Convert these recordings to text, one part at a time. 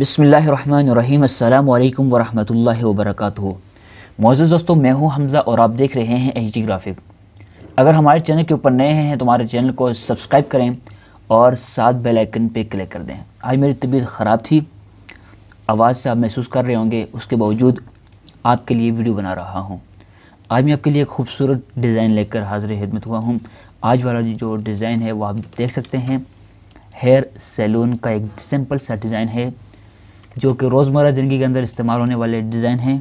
बसमीम अल्लाम वरहमल वबरक मौजूद दोस्तों मैं हूं हमज़ा और आप देख रहे हैं एच ग्राफिक अगर हमारे चैनल के ऊपर नए हैं तो हमारे चैनल को सब्सक्राइब करें और साथ बेल आइकन पे क्लिक कर दें आज मेरी तबीयत ख़राब थी आवाज़ से आप महसूस कर रहे होंगे उसके बावजूद आपके लिए वीडियो बना रहा हूँ आज मैं आपके लिए खूबसूरत डिज़ाइन लेकर हाजिर खिदमत हुआ हूँ आज वाला जो डिज़ाइन है वो आप देख सकते हैं हेयर सैलून का एक सिंपल सा डिज़ाइन है जो कि रोज़मर्रा ज़िंदगी के अंदर इस्तेमाल होने वाले डिज़ाइन हैं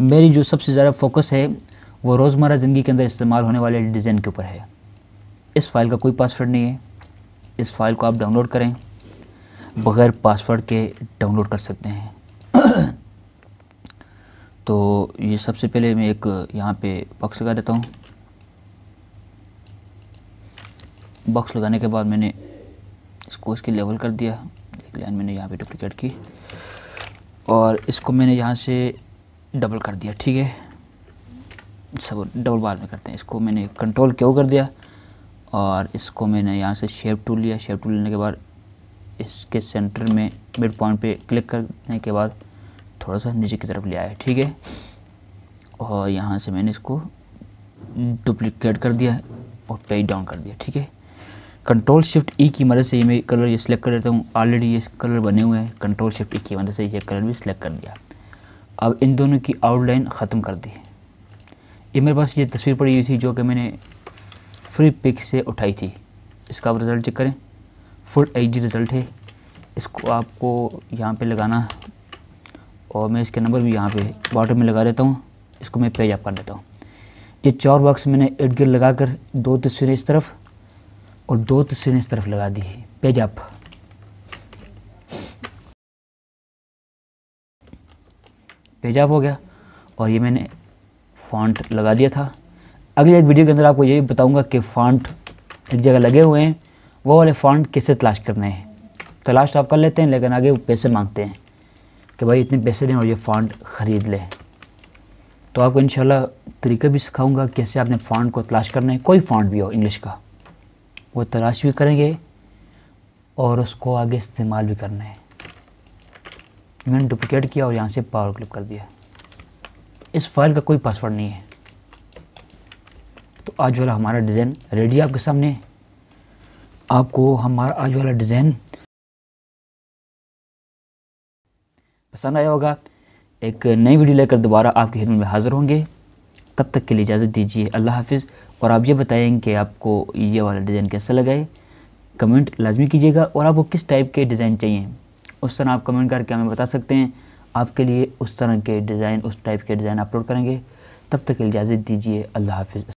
मेरी जो सबसे ज़्यादा फोकस है वो रोज़मर्रा ज़िंदगी के अंदर इस्तेमाल होने वाले डिज़ाइन के ऊपर है इस फाइल का कोई पासवर्ड नहीं है इस फाइल को आप डाउनलोड करें बग़ैर पासवर्ड के डाउनलोड कर सकते हैं तो ये सबसे पहले मैं एक यहाँ पे बॉक्स लगा देता हूँ बॉक्स लगाने के बाद मैंने इसको इसके लेवल कर दिया एक लाइन मैंने यहाँ पे डुप्लिकेट की और इसको मैंने यहाँ से डबल कर दिया ठीक है सब डबल बार में करते हैं इसको मैंने कंट्रोल क्यों कर दिया और इसको मैंने यहाँ से शेप टूल लिया शेप टूल लेने के बाद इसके सेंटर में मिड पॉइंट पे क्लिक करने के बाद थोड़ा सा नीचे की तरफ ले आया ठीक है और यहाँ से मैंने इसको डुप्लिकेट कर दिया और पेज डाउन कर दिया ठीक है कंट्रोल शिफ्ट ई की मदद से ये मैं कलर ये सिलेक्ट कर लेता हूँ ऑलरेडी ये कलर बने हुए हैं कंट्रोल शिफ्ट ई की मदद से ये कलर भी सिलेक्ट कर दिया अब इन दोनों की आउटलाइन ख़त्म कर दी ये मेरे पास ये तस्वीर पड़ी हुई थी जो कि मैंने फ्री पिक से उठाई थी इसका आप रिज़ल्ट चेक करें फुल एच रिज़ल्ट है इसको आपको यहाँ पर लगाना और मैं इसके नंबर भी यहाँ पर बॉटर में लगा देता हूँ इसको मैं पेज अप कर देता हूँ ये चार बॉक्स मैंने एडगिर लगा कर दो तस्वीरें इस तरफ और दो तस्वीरें तो इस तरफ लगा दी है पेज आप पेज आप हो गया और ये मैंने फॉन्ट लगा दिया था अगले एक वीडियो के अंदर आपको ये भी बताऊंगा कि फॉन्ट एक जगह लगे हुए हैं वो वाले फॉन्ट कैसे तलाश करने हैं तलाश तो आप कर लेते हैं लेकिन आगे वो पैसे मांगते हैं कि भाई इतने पैसे दें और ये फॉन्ट ख़रीद लें तो आपको इन तरीका भी सिखाऊंगा कैसे आपने फ़ॉन्ट को तलाश करना है कोई फ़ॉन्ट भी हो इंग्लिश का वो तलाश भी करेंगे और उसको आगे इस्तेमाल भी करना है मैंने डुप्लिकेट किया और यहाँ से पावर क्लिप कर दिया इस फाइल का कोई पासवर्ड नहीं है तो आज वाला हमारा डिज़ाइन रेडी है आपके सामने आपको हमारा आज वाला डिज़ाइन पसंद आया होगा एक नई वीडियो लेकर दोबारा आपके हिरमन में हाज़िर होंगे तब तक के लिए इजाज़त दीजिए अल्लाह हाफिज़ और आप ये बताएँ कि आपको ये वाला डिज़ाइन कैसा लगाए कमेंट लाजमी कीजिएगा और आपको किस टाइप के डिज़ाइन चाहिए उस तरह आप कमेंट करके हमें बता सकते हैं आपके लिए उस तरह के डिज़ाइन उस टाइप के डिज़ाइन अपलोड करेंगे तब तक इजाज़त दीजिए अल्लाह हाफिज़